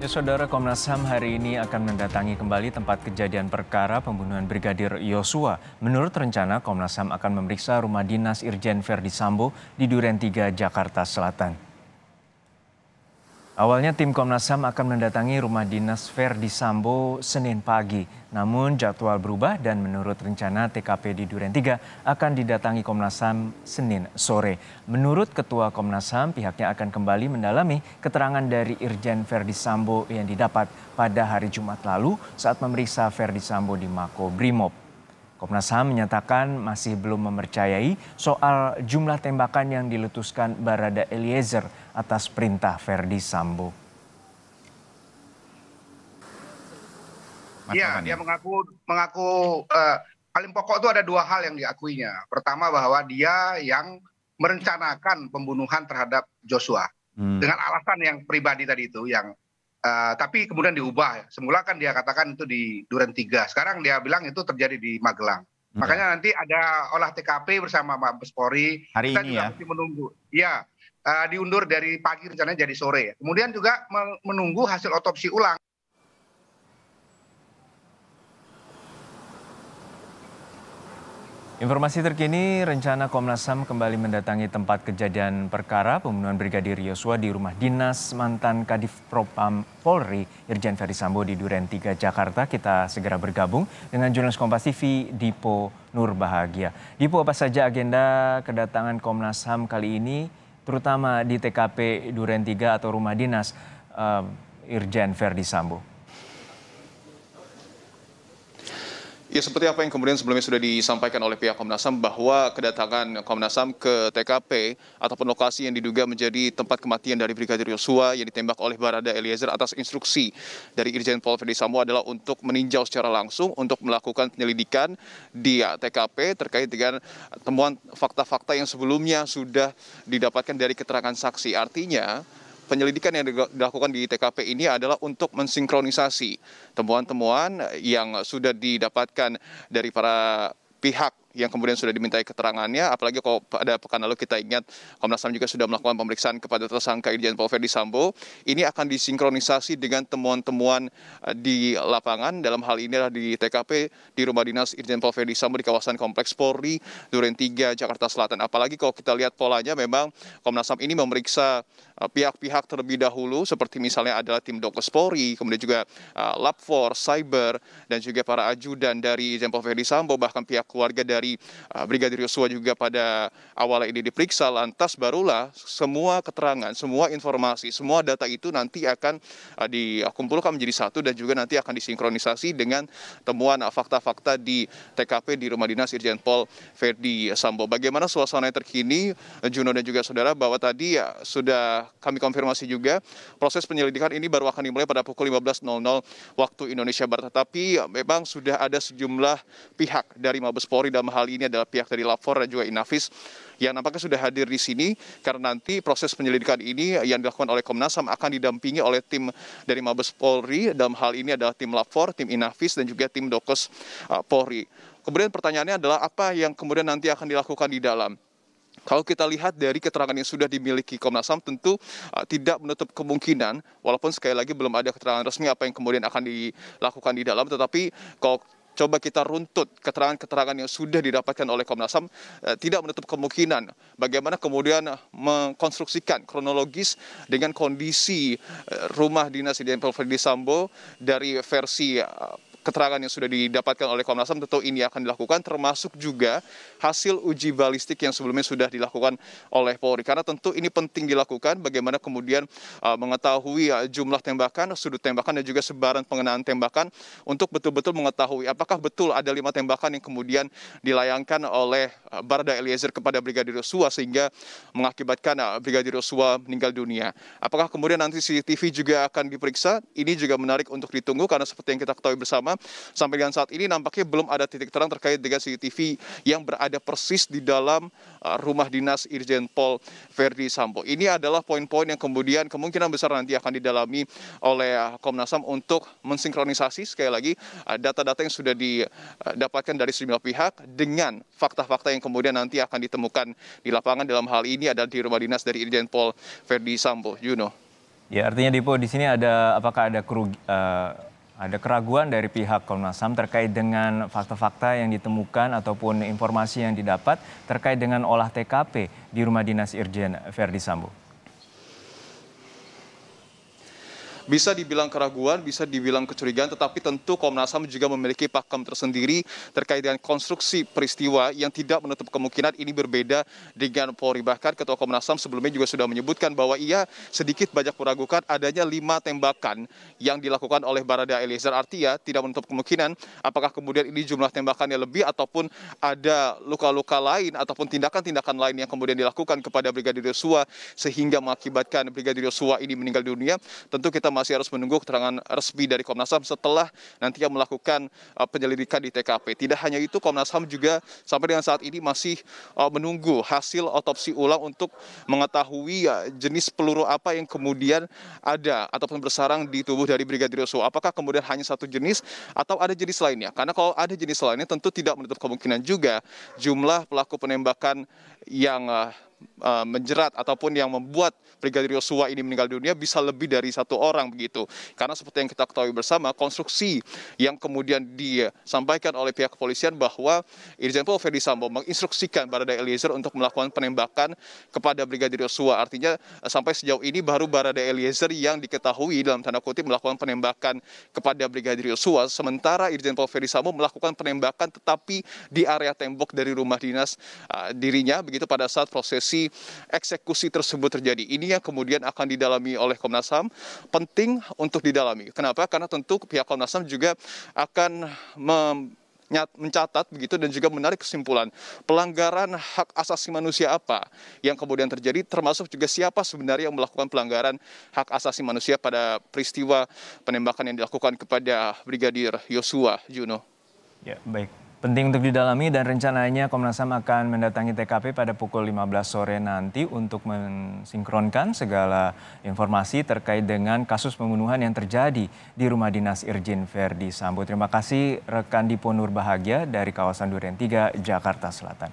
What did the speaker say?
Ya, Saudara Komnas HAM hari ini akan mendatangi kembali tempat kejadian perkara pembunuhan Brigadir Yosua. Menurut rencana, Komnas HAM akan memeriksa rumah dinas Irjen Verdi Sambo di Duren 3, Jakarta Selatan. Awalnya tim Komnas HAM akan mendatangi rumah dinas Verdi Sambo Senin pagi. Namun jadwal berubah dan menurut rencana TKP di Duren 3 akan didatangi Komnas HAM Senin sore. Menurut Ketua Komnas HAM pihaknya akan kembali mendalami keterangan dari Irjen Verdi Sambo yang didapat pada hari Jumat lalu saat memeriksa Verdi Sambo di Mako Brimob. Komnas HAM menyatakan masih belum mempercayai soal jumlah tembakan yang diletuskan Barada Eliezer atas perintah Verdi Sambo. Iya, dia ya. mengaku mengaku uh, paling pokok itu ada dua hal yang diakuinya. Pertama bahwa dia yang merencanakan pembunuhan terhadap Joshua hmm. dengan alasan yang pribadi tadi itu yang Eh, tapi kemudian diubah semula kan dia katakan itu di duren tiga sekarang dia bilang itu terjadi di magelang hmm. makanya nanti ada olah tkp bersama Hari kita juga ya? mesti menunggu Iya. ya diundur dari pagi rencananya jadi sore kemudian juga menunggu hasil otopsi ulang Informasi terkini, rencana Komnas HAM kembali mendatangi tempat kejadian perkara pembunuhan Brigadir Yosua di rumah dinas mantan Kadif Propam Polri Irjen Ferry Sambo di Duren 3 Jakarta. Kita segera bergabung dengan jurnalis Kompas TV Dipo Nurbahagia. Dipo, apa saja agenda kedatangan Komnas HAM kali ini, terutama di TKP Duren 3 atau rumah dinas um, Irjen Ferdi Sambo? Ya seperti apa yang kemudian sebelumnya sudah disampaikan oleh pihak Komnas HAM bahwa kedatangan Komnas HAM ke TKP ataupun lokasi yang diduga menjadi tempat kematian dari Brigadir Yosua yang ditembak oleh Barada Eliezer atas instruksi dari Irjen Paul Ferdi Sambo adalah untuk meninjau secara langsung untuk melakukan penyelidikan di TKP terkait dengan temuan fakta-fakta yang sebelumnya sudah didapatkan dari keterangan saksi. Artinya penyelidikan yang dilakukan di TKP ini adalah untuk mensinkronisasi temuan temuan yang sudah didapatkan dari para pihak yang kemudian sudah dimintai keterangannya, apalagi kalau pada pekan lalu kita ingat Komnas HAM juga sudah melakukan pemeriksaan kepada tersangka Irjen Paul Ferdi Sambo, ini akan disinkronisasi dengan temuan-temuan eh, di lapangan, dalam hal ini adalah di TKP, di rumah dinas Irjen Paul Verdi Sambo di kawasan Kompleks Polri, Duren 3, Jakarta Selatan. Apalagi kalau kita lihat polanya memang Komnas HAM ini memeriksa eh, pihak-pihak terlebih dahulu, seperti misalnya adalah tim Dokes Polri, kemudian juga eh, Lab 4, Cyber, dan juga para ajudan dari Irjen Paul Verdi Sambo, bahkan pihak keluarga dari dari uh, brigadir yosua juga pada awalnya ini diperiksa lantas barulah semua keterangan semua informasi semua data itu nanti akan uh, dikumpulkan menjadi satu dan juga nanti akan disinkronisasi dengan temuan uh, fakta-fakta di TKP di rumah dinas Irjen Pol Ferdi Sambo. Bagaimana suasana terkini Juno dan juga saudara bahwa tadi ya, sudah kami konfirmasi juga proses penyelidikan ini baru akan dimulai pada pukul 15.00 waktu Indonesia Barat. Tetapi memang sudah ada sejumlah pihak dari Mabes Polri dan hal ini adalah pihak dari Lapor dan juga Inafis yang nampaknya sudah hadir di sini karena nanti proses penyelidikan ini yang dilakukan oleh Komnas HAM akan didampingi oleh tim dari Mabes Polri dalam hal ini adalah tim Lapor, tim Inafis dan juga tim Dokes uh, Polri. Kemudian pertanyaannya adalah apa yang kemudian nanti akan dilakukan di dalam? Kalau kita lihat dari keterangan yang sudah dimiliki Komnas HAM tentu uh, tidak menutup kemungkinan walaupun sekali lagi belum ada keterangan resmi apa yang kemudian akan dilakukan di dalam tetapi kalau coba kita runtut keterangan-keterangan yang sudah didapatkan oleh Komnas HAM eh, tidak menutup kemungkinan bagaimana kemudian eh, mengkonstruksikan kronologis dengan kondisi eh, rumah dinas Irjen Verdi Sambo dari versi eh, keterangan yang sudah didapatkan oleh Komnas HAM tentu ini akan dilakukan termasuk juga hasil uji balistik yang sebelumnya sudah dilakukan oleh Polri karena tentu ini penting dilakukan bagaimana kemudian uh, mengetahui uh, jumlah tembakan, sudut tembakan dan juga sebaran pengenaan tembakan untuk betul-betul mengetahui apakah betul ada lima tembakan yang kemudian dilayangkan oleh uh, Barada Eliezer kepada Brigadir Yosua sehingga mengakibatkan uh, Brigadir Yosua meninggal dunia. Apakah kemudian nanti CCTV juga akan diperiksa? Ini juga menarik untuk ditunggu karena seperti yang kita ketahui bersama pertama sampai dengan saat ini nampaknya belum ada titik terang terkait dengan CCTV yang berada persis di dalam uh, rumah dinas Irjen Pol Verdi Sambo. Ini adalah poin-poin yang kemudian kemungkinan besar nanti akan didalami oleh uh, Komnas HAM untuk mensinkronisasi sekali lagi uh, data-data yang sudah didapatkan dari sejumlah pihak dengan fakta-fakta yang kemudian nanti akan ditemukan di lapangan dalam hal ini ada di rumah dinas dari Irjen Pol Verdi Sambo. Juno. Ya artinya Dipo di sini ada apakah ada kerug, uh, ada keraguan dari pihak Komnas HAM terkait dengan fakta-fakta yang ditemukan ataupun informasi yang didapat terkait dengan olah TKP di rumah dinas Irjen Verdi Sambo. bisa dibilang keraguan, bisa dibilang kecurigaan, tetapi tentu Komnas HAM juga memiliki pakem tersendiri terkait dengan konstruksi peristiwa yang tidak menutup kemungkinan ini berbeda dengan Polri. Bahkan Ketua Komnas HAM sebelumnya juga sudah menyebutkan bahwa ia sedikit banyak meragukan adanya lima tembakan yang dilakukan oleh Barada Eliezer. Artinya tidak menutup kemungkinan apakah kemudian ini jumlah tembakannya lebih ataupun ada luka-luka lain ataupun tindakan-tindakan lain yang kemudian dilakukan kepada Brigadir Yosua sehingga mengakibatkan Brigadir Yosua ini meninggal dunia. Tentu kita masih harus menunggu keterangan resmi dari Komnas HAM setelah nantinya melakukan uh, penyelidikan di TKP. Tidak hanya itu, Komnas HAM juga sampai dengan saat ini masih uh, menunggu hasil otopsi ulang untuk mengetahui uh, jenis peluru apa yang kemudian ada ataupun bersarang di tubuh dari Brigadir Yosua. Apakah kemudian hanya satu jenis atau ada jenis lainnya? Karena kalau ada jenis lainnya tentu tidak menutup kemungkinan juga jumlah pelaku penembakan yang Eh, menjerat ataupun yang membuat Brigadir Yosua ini meninggal dunia bisa lebih dari satu orang begitu. Karena seperti yang kita ketahui bersama, konstruksi yang kemudian disampaikan oleh pihak kepolisian bahwa Irjen Paul Ferdi Sambo menginstruksikan Barada Eliezer untuk melakukan penembakan kepada Brigadir Yosua. Artinya eh, sampai sejauh ini baru Barada Eliezer yang diketahui dalam tanda kutip melakukan penembakan kepada Brigadir Yosua. Sementara Irjen Paul Ferdi Sambo melakukan penembakan tetapi di area tembok dari rumah dinas uh, dirinya begitu pada saat proses eksekusi eksekusi tersebut terjadi. Ini yang kemudian akan didalami oleh Komnas HAM penting untuk didalami. Kenapa? Karena tentu pihak Komnas HAM juga akan mencatat begitu dan juga menarik kesimpulan pelanggaran hak asasi manusia apa yang kemudian terjadi termasuk juga siapa sebenarnya yang melakukan pelanggaran hak asasi manusia pada peristiwa penembakan yang dilakukan kepada Brigadir Yosua Juno. Ya, baik. Penting untuk didalami dan rencananya Komnas HAM akan mendatangi TKP pada pukul 15 sore nanti untuk mensinkronkan segala informasi terkait dengan kasus pembunuhan yang terjadi di rumah dinas Irjen Verdi Sambo. Terima kasih rekan Dipo Nur Bahagia dari kawasan Duren 3, Jakarta Selatan.